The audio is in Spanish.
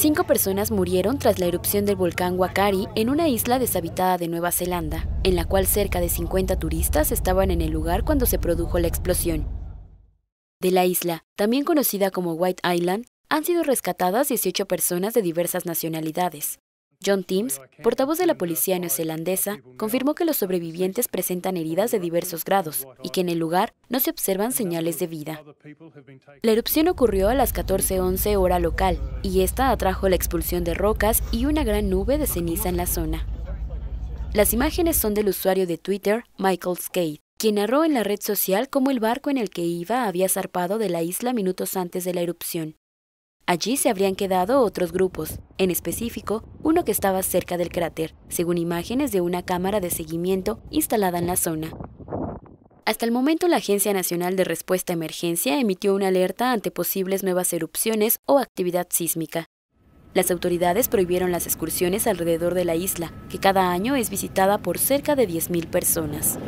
Cinco personas murieron tras la erupción del volcán Wakari en una isla deshabitada de Nueva Zelanda, en la cual cerca de 50 turistas estaban en el lugar cuando se produjo la explosión. De la isla, también conocida como White Island, han sido rescatadas 18 personas de diversas nacionalidades, John Timms, portavoz de la policía neozelandesa, confirmó que los sobrevivientes presentan heridas de diversos grados y que en el lugar no se observan señales de vida. La erupción ocurrió a las 14.11 hora local y esta atrajo la expulsión de rocas y una gran nube de ceniza en la zona. Las imágenes son del usuario de Twitter, Michael Skate quien narró en la red social cómo el barco en el que iba había zarpado de la isla minutos antes de la erupción. Allí se habrían quedado otros grupos, en específico uno que estaba cerca del cráter, según imágenes de una cámara de seguimiento instalada en la zona. Hasta el momento la Agencia Nacional de Respuesta a Emergencia emitió una alerta ante posibles nuevas erupciones o actividad sísmica. Las autoridades prohibieron las excursiones alrededor de la isla, que cada año es visitada por cerca de 10.000 personas.